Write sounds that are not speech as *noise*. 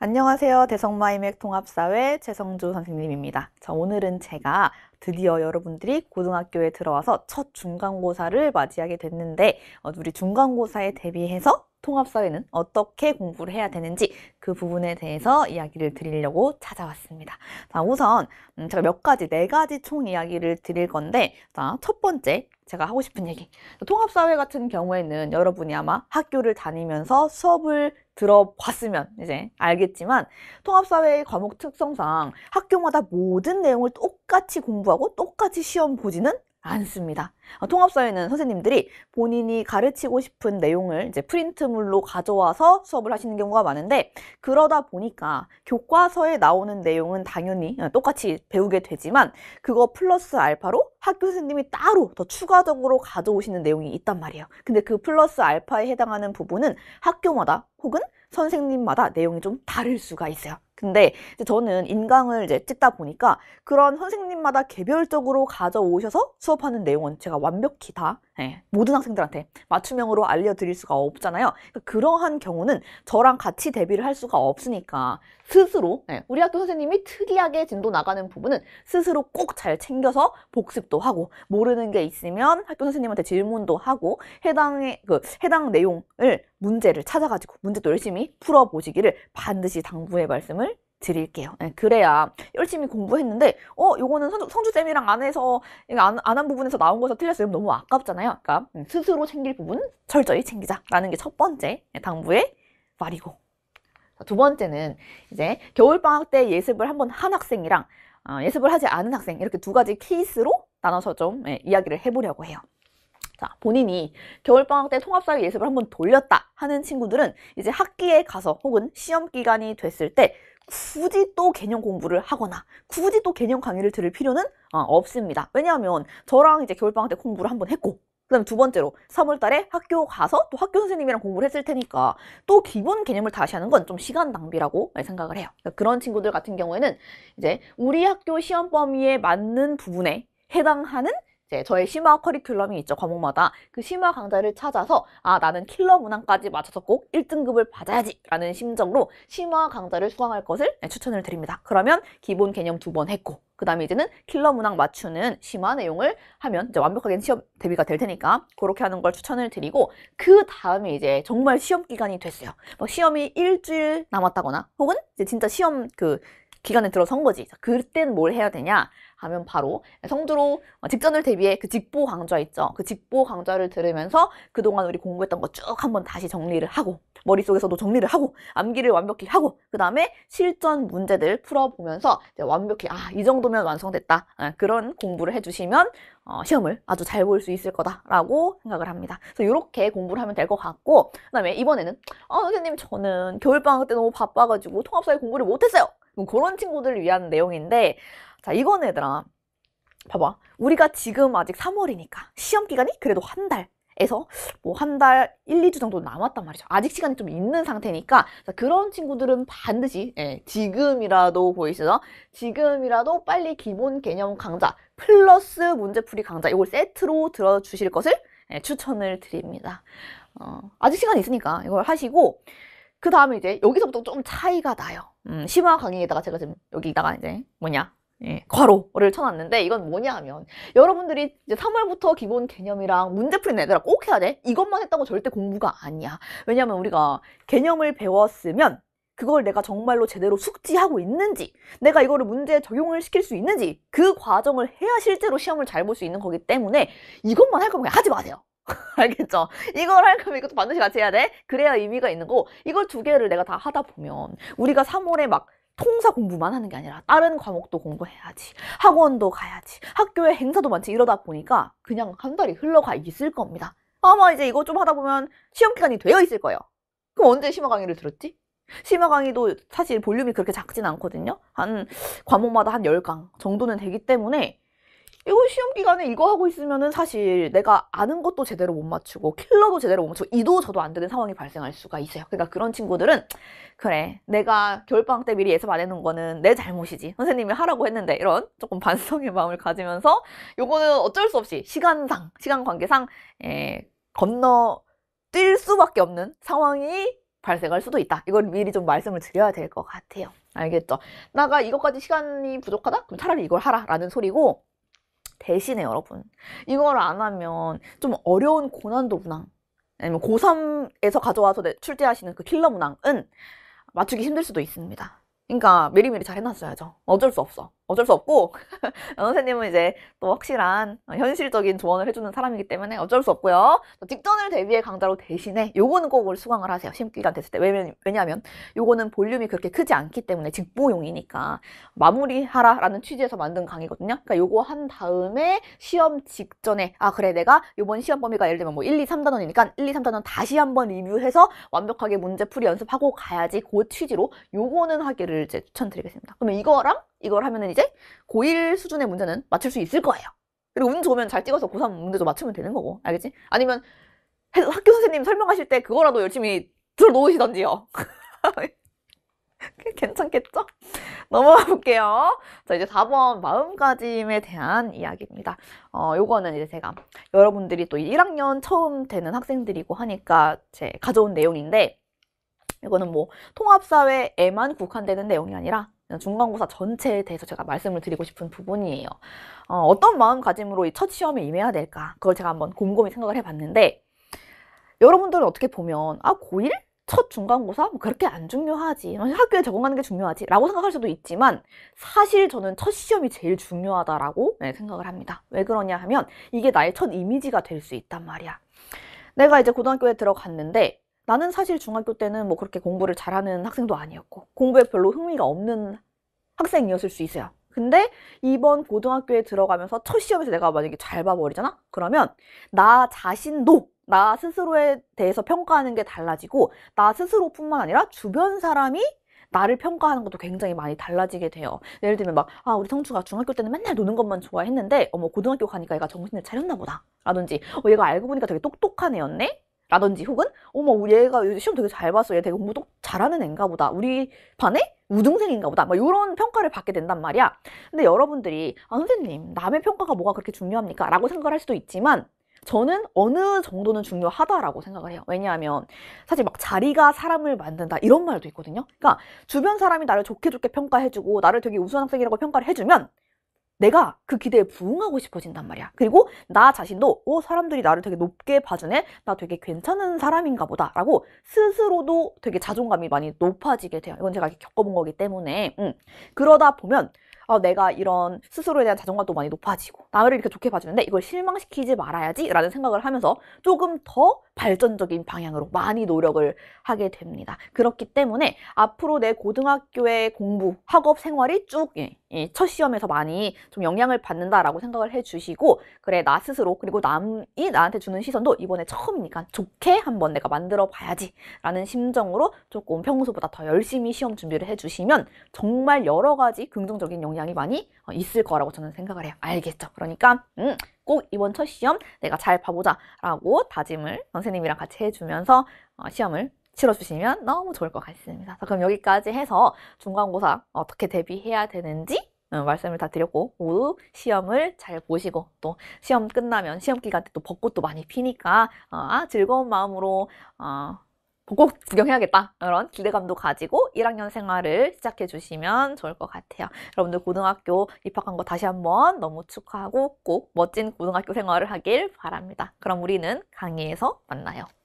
안녕하세요. 대성마이맥 통합사회 최성주 선생님입니다. 자, 오늘은 제가 드디어 여러분들이 고등학교에 들어와서 첫 중간고사를 맞이하게 됐는데 어, 우리 중간고사에 대비해서 통합사회는 어떻게 공부를 해야 되는지 그 부분에 대해서 이야기를 드리려고 찾아왔습니다. 자, 우선 음, 제가 몇 가지, 네 가지 총 이야기를 드릴 건데 자, 첫 번째 제가 하고 싶은 얘기. 통합사회 같은 경우에는 여러분이 아마 학교를 다니면서 수업을 들어봤으면 이제 알겠지만 통합사회의 과목 특성상 학교마다 모든 내용을 똑같이 공부하고 똑같이 시험 보지는 않습니다. 어, 통합사회는 선생님들이 본인이 가르치고 싶은 내용을 이제 프린트물로 가져와서 수업을 하시는 경우가 많은데 그러다 보니까 교과서에 나오는 내용은 당연히 어, 똑같이 배우게 되지만 그거 플러스 알파로 학교 선생님이 따로 더 추가적으로 가져오시는 내용이 있단 말이에요. 근데 그 플러스 알파에 해당하는 부분은 학교마다 혹은 선생님마다 내용이 좀 다를 수가 있어요. 근데 저는 인강을 이제 찍다 보니까 그런 선생님마다 개별적으로 가져오셔서 수업하는 내용은 제가 완벽히 다 예, 모든 학생들한테 맞춤형으로 알려드릴 수가 없잖아요. 그러니까 그러한 경우는 저랑 같이 대비를 할 수가 없으니까 스스로 예, 우리 학교 선생님이 특이하게 진도 나가는 부분은 스스로 꼭 잘 챙겨서 복습도 하고 모르는 게 있으면 학교 선생님한테 질문도 하고 해당의 그 해당 내용을 문제를 찾아가지고 문제도 열심히 풀어보시기를 반드시 당부의 말씀을 드릴게요. 네, 그래야 열심히 공부했는데 어 요거는 성주, 성주쌤이랑 안에서 안한 안 부분에서 나온 거에서 틀렸어요. 너무 아깝잖아요. 그러니까 음, 스스로 챙길 부분 철저히 챙기자라는 게 첫 번째 당부의 말이고 두 번째는 이제 겨울방학 때 예습을 한번 한 학생이랑 어, 예습을 하지 않은 학생 이렇게 두 가지 케이스로 나눠서 좀 예, 이야기를 해보려고 해요. 자, 본인이 겨울방학 때 통합사회 예습을 한 번 돌렸다 하는 친구들은 이제 학기에 가서 혹은 시험 기간이 됐을 때 굳이 또 개념 공부를 하거나 굳이 또 개념 강의를 들을 필요는 어, 없습니다. 왜냐하면 저랑 이제 겨울방학 때 공부를 한번 했고 그 다음에 두 번째로 3월달에 학교 가서 또 학교 선생님이랑 공부를 했을 테니까 또 기본 개념을 다시 하는 건 좀 시간 낭비라고 예, 생각을 해요. 그러니까 그런 친구들 같은 경우에는 이제 우리 학교 시험 범위에 맞는 부분에 해당하는 이제 저의 심화 커리큘럼이 있죠. 과목마다. 그 심화 강좌를 찾아서 아, 나는 킬러 문항까지 맞춰서 꼭 1등급을 받아야지 라는 심정으로 심화 강좌를 수강할 것을 네, 추천을 드립니다. 그러면 기본 개념 두 번 했고 그 다음에 이제는 킬러 문항 맞추는 심화 내용을 하면 이제 완벽하게 시험 대비가 될 테니까 그렇게 하는 걸 추천을 드리고 그 다음에 이제 정말 시험 기간이 됐어요. 뭐 시험이 일주일 남았다거나 혹은 이제 진짜 시험 그 기간에 들어선 거지. 자, 그땐뭘 해야 되냐 하면 바로 성주로 어, 직전을 대비해 그 직보 강좌 있죠. 그 직보 강좌를 들으면서 그동안 우리 공부했던 거 쭉 한번 다시 정리를 하고 머릿속에서도 정리를 하고 암기를 완벽히 하고 그 다음에 실전 문제들 풀어보면서 완벽히 아 이 정도면 완성됐다 어, 그런 공부를 해주시면 어, 시험을 아주 잘 볼 수 있을 거다라고 생각을 합니다. 그래서 이렇게 공부를 하면 될 것 같고 그다음에 이번에는 어, 선생님 저는 겨울방학 때 너무 바빠가지고 통합사회 공부를 못했어요. 뭐 그런 친구들을 위한 내용인데 자 이건 얘들아 봐봐 우리가 지금 아직 3월이니까 시험 기간이 그래도 한 달에서 뭐 한 달 1, 2주 정도 남았단 말이죠 아직 시간이 좀 있는 상태니까 자, 그런 친구들은 반드시 예, 지금이라도 보이시죠? 지금이라도 빨리 기본 개념 강좌 플러스 문제풀이 강좌 이걸 세트로 들어주실 것을 예, 추천을 드립니다 어, 아직 시간이 있으니까 이걸 하시고 그 다음에 이제 여기서부터 좀 차이가 나요. 음, 심화 강의에다가 제가 지금 여기다가 이제 뭐냐 예, 과로를 쳐놨는데 이건 뭐냐 하면 여러분들이 이제 3월부터 기본 개념이랑 문제 풀이는 얘들아 꼭 해야 돼 이것만 했다고 절대 공부가 아니야 왜냐하면 우리가 개념을 배웠으면 그걸 내가 정말로 제대로 숙지하고 있는지 내가 이거를 문제에 적용을 시킬 수 있는지 그 과정을 해야 실제로 시험을 잘 볼 수 있는 거기 때문에 이것만 할 거면 하지 마세요 *laughs* 알겠죠? 이걸 할 거면 이것도 반드시 같이 해야 돼. 그래야 의미가 있는 거. 이걸 두 개를 내가 다 하다 보면 우리가 3월에 막 통사 공부만 하는 게 아니라 다른 과목도 공부해야지 학원도 가야지 학교에 행사도 많지 이러다 보니까 그냥 한 달이 흘러가 있을 겁니다 아마 이제 이거 좀 하다 보면 시험 기간이 되어 있을 거예요 그럼 언제 심화 강의를 들었지? 심화 강의도 사실 볼륨이 그렇게 작진 않거든요 한 과목마다 한 10강 정도는 되기 때문에 이거 시험 기간에 이거 하고 있으면은 사실 내가 아는 것도 제대로 못 맞추고 킬러도 제대로 못 맞추고 이도 저도 안 되는 상황이 발생할 수가 있어요. 그러니까 그런 친구들은 그래 내가 겨울방학 때 미리 예습 안 해놓은 거는 내 잘못이지 선생님이 하라고 했는데 이런 조금 *laughs* 반성의 마음을 가지면서 요거는 어쩔 수 없이 시간상 시간 관계상 에, 예, 건너 뛸 수밖에 없는 상황이 발생할 수도 있다. 이걸 미리 좀 말씀을 드려야 될 것 같아요. 알겠죠? 나가 이것까지 시간이 부족하다? 그럼 차라리 이걸 하라. 라는 소리고, 대신에 여러분 이걸 안 하면 좀 어려운 고난도 문항 아니면 고3에서 가져와서 출제하시는 그 킬러 문항은 맞추기 힘들 수도 있습니다. 그러니까 미리미리 잘 해놨어야죠. 어쩔 수 없어. 어쩔 수 없고 선생님은 *laughs* 이제 또 확실한 현실적인 조언을 해주는 사람이기 때문에 어쩔 수 없고요. 직전을 대비해 강좌로 대신에 요거는 꼭 수강을 하세요. 심기간 됐을 때 왜냐면, 왜냐하면 요거는 볼륨이 그렇게 크지 않기 때문에 직보용이니까 마무리하라라는 취지에서 만든 강의거든요. 그러니까 요거 한 다음에 시험 직전에 아 그래 내가 요번 시험 범위가 예를 들면 뭐 1, 2, 3단원이니까 1, 2, 3단원 다시 한번 리뷰해서 완벽하게 문제 풀이 연습하고 가야지 그 취지로 요거는 하기를 이제 추천드리겠습니다. 그러면 이거랑 이걸 하면은 이제 고1 수준의 문제는 맞출 수 있을 거예요. 그리고 운 좋으면 잘 찍어서 고3 문제도 맞추면 되는 거고. 알겠지? 아니면 학교 선생님 설명하실 때 그거라도 열심히 들어놓으시던지요. *laughs* 괜찮겠죠? 넘어가 볼게요. 자, 이제 4번 마음가짐에 대한 이야기입니다. 어, 요거는 이제 제가 여러분들이 또 1학년 처음 되는 학생들이고 하니까 제 가져온 내용인데, 이거는 뭐 통합사회에만 국한되는 내용이 아니라 중간고사 전체에 대해서 제가 말씀을 드리고 싶은 부분이에요. 어, 떤 마음가짐으로 이 첫 시험에 임해야 될까? 그걸 제가 한번 곰곰이 생각을 해봤는데 여러분들은 어떻게 보면 아 고1? 첫 중간고사? 뭐 그렇게 안 중요하지. 학교에 적응하는 게 중요하지. 라고 생각할 수도 있지만 사실 저는 첫 시험이 제일 중요하다라고 네, 생각을 합니다. 왜 그러냐 하면 이게 나의 첫 이미지가 될 수 있단 말이야. 내가 이제 고등학교에 들어갔는데 나는 사실 중학교 때는 뭐 그렇게 공부를 잘하는 학생도 아니었고 공부에 별로 흥미가 없는 학생이었을 수 있어요. 근데 이번 고등학교에 들어가면서 첫 시험에서 내가 만약에 잘 봐버리잖아? 그러면 나 자신도 나 스스로에 대해서 평가하는 게 달라지고 나 스스로뿐만 아니라 주변 사람이 나를 평가하는 것도 굉장히 많이 달라지게 돼요. 예를 들면 막, 아, 우리 성주가 중학교 때는 맨날 노는 것만 좋아했는데, 어머, 고등학교 가니까 얘가 정신을 차렸나 보다. 라든지, 어, 얘가 알고 보니까 되게 똑똑한 애였네? 라든지 혹은 어머 얘가 시험 되게 잘 봤어 얘 되게 공부 잘하는 애인가 보다 우리 반에 우등생인가 보다 막 이런 평가를 받게 된단 말이야 근데 여러분들이 아 선생님 남의 평가가 뭐가 그렇게 중요합니까 라고 생각을 할 수도 있지만 저는 어느 정도는 중요하다라고 생각을 해요 왜냐하면 사실 막 자리가 사람을 만든다 이런 말도 있거든요 그러니까 주변 사람이 나를 좋게 좋게 평가해주고 나를 되게 우수한 학생이라고 평가를 해주면 내가 그 기대에 부응하고 싶어진단 말이야. 그리고 나 자신도 오 어, 사람들이 나를 되게 높게 봐주네. 나 되게 괜찮은 사람인가 보다라고 스스로도 되게 자존감이 많이 높아지게 돼요. 이건 제가 겪어본 거기 때문에 음. 그러다 보면 어, 내가 이런 스스로에 대한 자존감도 많이 높아지고 나를 이렇게 좋게 봐주는데 이걸 실망시키지 말아야지 라는 생각을 하면서 조금 더 발전적인 방향으로 많이 노력을 하게 됩니다. 그렇기 때문에 앞으로 내 고등학교의 공부, 학업 생활이 쭉첫 예, 예, 시험에서 많이 좀 영향을 받는다라고 생각을 해주시고 그래 나 스스로 그리고 남이 나한테 주는 시선도 이번에 처음이니까 좋게 한번 내가 만들어 봐야지 라는 심정으로 조금 평소보다 더 열심히 시험 준비를 해주시면 정말 여러 가지 긍정적인 영향 을 영향이 많이 어, 있을 거라고 저는 생각을 해요. 알겠죠? 그러니까 음, 꼭 이번 첫 시험 내가 잘 봐보자라고 다짐을 선생님이랑 같이 해주면서 어, 시험을 치러주시면 너무 좋을 것 같습니다. 그럼 여기까지 해서 중간고사 어떻게 대비해야 되는지 어, 말씀을 다 드렸고 모두 시험을 잘 보시고 또 시험 끝나면 시험 기간 때또 벚꽃도 많이 피니까 아, 즐거운 마음으로 꼭 구경해야겠다 이런 기대감도 가지고 1학년 생활을 시작해 주시면 좋을 것 같아요. 여러분들 고등학교 입학한 거 다시 한번 너무 축하하고 꼭 멋진 고등학교 생활을 하길 바랍니다. 그럼 우리는 강의에서 만나요.